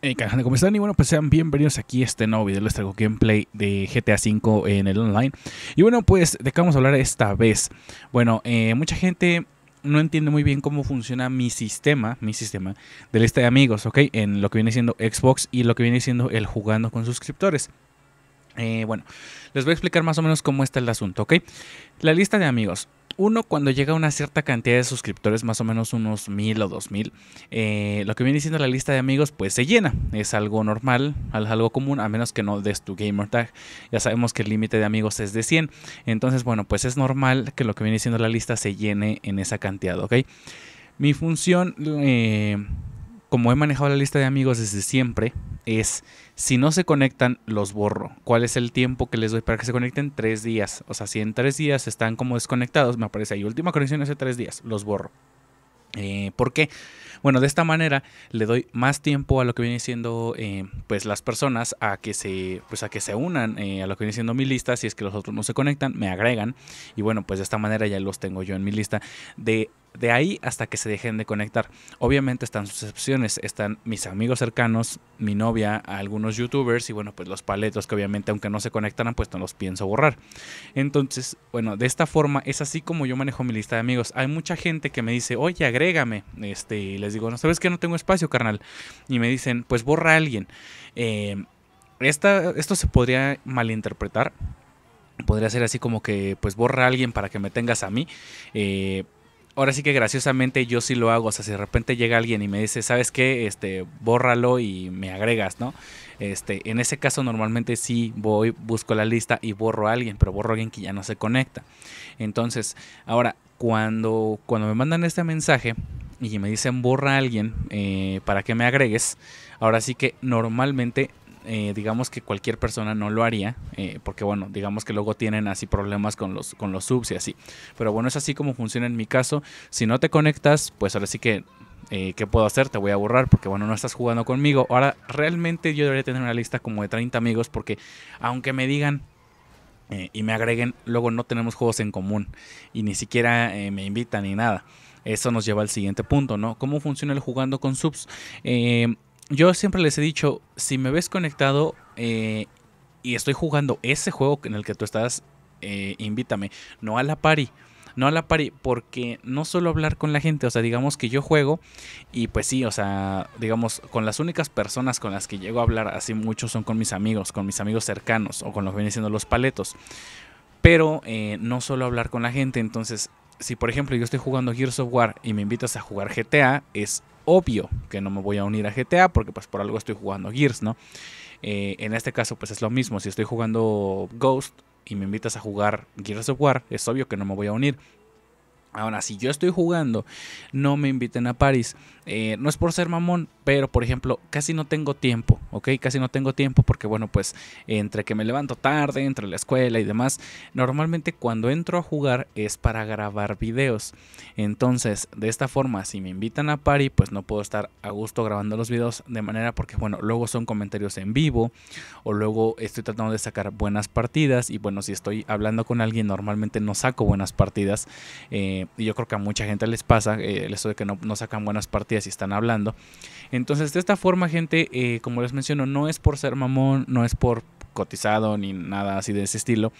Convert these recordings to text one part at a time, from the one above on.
Hey, ¿cómo están? Y bueno, pues sean bienvenidos aquí a este nuevo video. Les traigo gameplay de GTA V en el online. Y bueno, pues, ¿de qué vamos a hablar esta vez? Bueno, eh, mucha gente no entiende muy bien cómo funciona mi sistema, mi sistema de lista de amigos, ¿ok? En lo que viene siendo Xbox y lo que viene siendo el jugando con suscriptores. Eh, bueno, les voy a explicar más o menos cómo está el asunto, ¿ok? La lista de amigos. Uno, cuando llega a una cierta cantidad de suscriptores, más o menos unos mil o dos mil, eh, lo que viene siendo la lista de amigos, pues se llena. Es algo normal, algo común, a menos que no des tu gamer tag. Ya sabemos que el límite de amigos es de 100. Entonces, bueno, pues es normal que lo que viene siendo la lista se llene en esa cantidad, ¿ok? Mi función, eh, como he manejado la lista de amigos desde siempre, es si no se conectan, los borro. ¿Cuál es el tiempo que les doy para que se conecten? Tres días. O sea, si en tres días están como desconectados, me aparece ahí, última conexión hace tres días, los borro. Eh, ¿Por qué? Bueno, de esta manera le doy más tiempo a lo que viene siendo eh, pues las personas a que se, pues a que se unan eh, a lo que viene siendo mi lista. Si es que los otros no se conectan, me agregan. Y bueno, pues de esta manera ya los tengo yo en mi lista de de ahí hasta que se dejen de conectar. Obviamente están sus excepciones, están mis amigos cercanos, mi novia, algunos youtubers y bueno, pues los paletos que obviamente aunque no se conectaran, pues no los pienso borrar. Entonces, bueno, de esta forma es así como yo manejo mi lista de amigos. Hay mucha gente que me dice, oye, agrégame. Este, y les digo, no, sabes que no tengo espacio, carnal. Y me dicen, pues borra a alguien. Eh, esto se podría malinterpretar. Podría ser así como que, pues borra a alguien para que me tengas a mí. Eh, ahora sí que graciosamente yo sí lo hago. O sea, si de repente llega alguien y me dice, ¿sabes qué? Este, bórralo y me agregas, ¿no? Este, en ese caso normalmente sí voy, busco la lista y borro a alguien, pero borro a alguien que ya no se conecta. Entonces, ahora, cuando, cuando me mandan este mensaje y me dicen borra a alguien eh, para que me agregues, ahora sí que normalmente eh, digamos que cualquier persona no lo haría, eh, porque bueno, digamos que luego tienen así problemas con los, con los subs y así. Pero bueno, es así como funciona en mi caso. Si no te conectas, pues ahora sí que eh, ¿qué puedo hacer? Te voy a borrar porque, bueno, no estás jugando conmigo. Ahora, realmente yo debería tener una lista como de 30 amigos porque, aunque me digan y me agreguen, luego no tenemos juegos en común y ni siquiera me invitan ni nada. Eso nos lleva al siguiente punto, ¿no? ¿Cómo funciona el jugando con subs? eh yo siempre les he dicho, si me ves conectado eh, y estoy jugando ese juego en el que tú estás, eh, invítame, no a la pari No a la pari, porque no solo hablar con la gente, o sea, digamos que yo juego y pues sí, o sea, digamos, con las únicas personas con las que llego a hablar así mucho son con mis amigos, con mis amigos cercanos o con los que vienen siendo los paletos. Pero eh, no solo hablar con la gente, entonces si por ejemplo yo estoy jugando Gears of War y me invitas a jugar GTA, es obvio que no me voy a unir a GTA porque pues por algo estoy jugando Gears, ¿no? Eh, en este caso pues es lo mismo, si estoy jugando Ghost y me invitas a jugar Gears of War, es obvio que no me voy a unir. Ahora, si yo estoy jugando, no me inviten a paris eh, no es por ser mamón, pero por ejemplo, casi no tengo tiempo, ¿ok? Casi no tengo tiempo porque, bueno, pues entre que me levanto tarde, entre la escuela y demás, normalmente cuando entro a jugar es para grabar videos. Entonces, de esta forma, si me invitan a París, pues no puedo estar a gusto grabando los videos de manera porque, bueno, luego son comentarios en vivo o luego estoy tratando de sacar buenas partidas y, bueno, si estoy hablando con alguien, normalmente no saco buenas partidas. Eh, eh, y yo creo que a mucha gente les pasa eh, el esto de que no, sacan buenas partidas y están hablando. Entonces, de esta forma, gente, eh, como les menciono, no es por ser mamón, no es por cotizado ni nada así de ese estilo.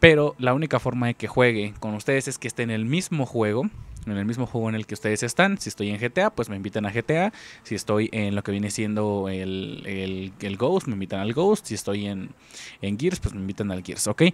Pero la única forma de que juegue con ustedes es que esté en el mismo juego. En el mismo juego en el que ustedes están. Si estoy en GTA, pues me invitan a GTA. Si estoy en lo que viene siendo el, Ghost, me invitan al Ghost. Si estoy en, Gears, pues me invitan al Gears, ¿ok?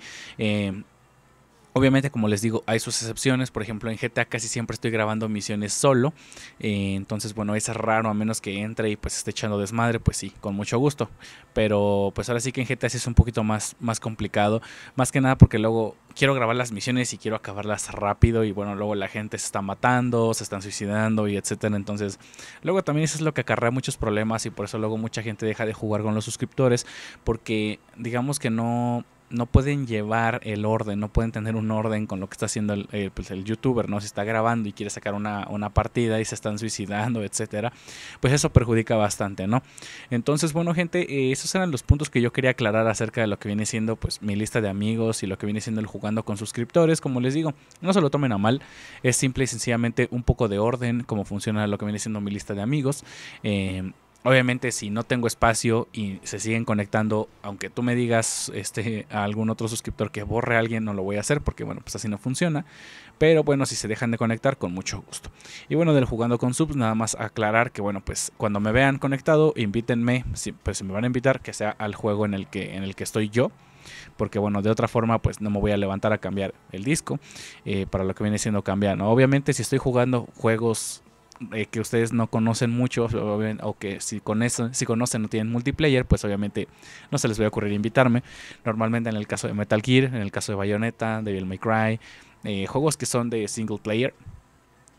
Obviamente, como les digo, hay sus excepciones. Por ejemplo, en GTA casi siempre estoy grabando misiones solo. Eh, entonces, bueno, es raro a menos que entre y pues esté echando desmadre. Pues sí, con mucho gusto. Pero pues ahora sí que en GTA sí es un poquito más, más complicado. Más que nada porque luego quiero grabar las misiones y quiero acabarlas rápido. Y bueno, luego la gente se está matando, se están suicidando y etcétera. Entonces, luego también eso es lo que acarrea muchos problemas. Y por eso luego mucha gente deja de jugar con los suscriptores. Porque digamos que no no pueden llevar el orden, no pueden tener un orden con lo que está haciendo el, eh, pues, youtuber, ¿no? Si está grabando y quiere sacar una, partida y se están suicidando, etcétera, pues eso perjudica bastante, ¿no? Entonces, bueno, gente, eh, esos eran los puntos que yo quería aclarar acerca de lo que viene siendo, pues, mi lista de amigos y lo que viene siendo el jugando con suscriptores. Como les digo, no se lo tomen a mal, es simple y sencillamente un poco de orden, como funciona lo que viene siendo mi lista de amigos. Eh, Obviamente si no tengo espacio y se siguen conectando, aunque tú me digas este, a algún otro suscriptor que borre a alguien, no lo voy a hacer porque bueno, pues así no funciona. Pero bueno, si se dejan de conectar, con mucho gusto. Y bueno, del jugando con subs, nada más aclarar que bueno, pues cuando me vean conectado, invítenme, si, pues me van a invitar, que sea al juego en el que, en el que estoy yo porque bueno, de otra forma pues no me voy a levantar a cambiar el disco eh, para lo que viene siendo cambiar, Obviamente si estoy jugando juegos eh, que ustedes no conocen mucho o que si, con eso, si conocen no tienen multiplayer, pues obviamente no se les va a ocurrir invitarme. Normalmente en el caso de Metal Gear, en el caso de Bayonetta, Devil May Cry, eh, juegos que son de single player,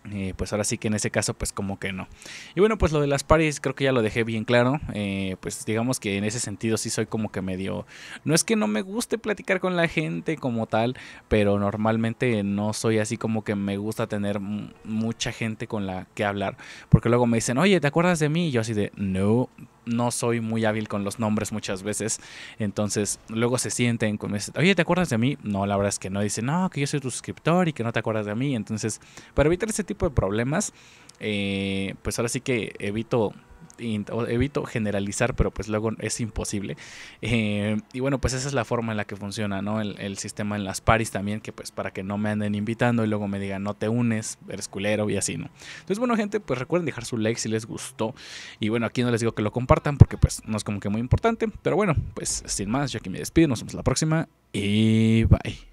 eh, pues ahora sí que en ese caso, pues como que no. Y bueno, pues lo de las parties creo que ya lo dejé bien claro. Eh, pues digamos que en ese sentido sí soy como que medio... No es que no me guste platicar con la gente como tal, pero normalmente no soy así como que me gusta tener mucha gente con la que hablar. Porque luego me dicen, oye, ¿te acuerdas de mí? Y yo así de, no, no soy muy hábil con los nombres muchas veces. Entonces, luego se sienten con oye, ¿te acuerdas de mí? No, la verdad es que no. Dicen, no, que yo soy tu suscriptor y que no te acuerdas de mí. Entonces, para evitar ese tipo de problemas, eh, pues ahora sí que evito evito generalizar, pero pues luego es imposible. Eh, y bueno, pues esa es la forma en la que funciona, El, el, sistema en las paris también, que pues para que no me anden invitando y luego me digan no te unes, eres culero y así, ¿no? Entonces, bueno, gente, pues recuerden dejar su like si les gustó. Y bueno, aquí no les digo que lo compartan porque pues no es como que muy importante. Pero bueno, pues sin más, yo aquí me despido, nos vemos la próxima y bye.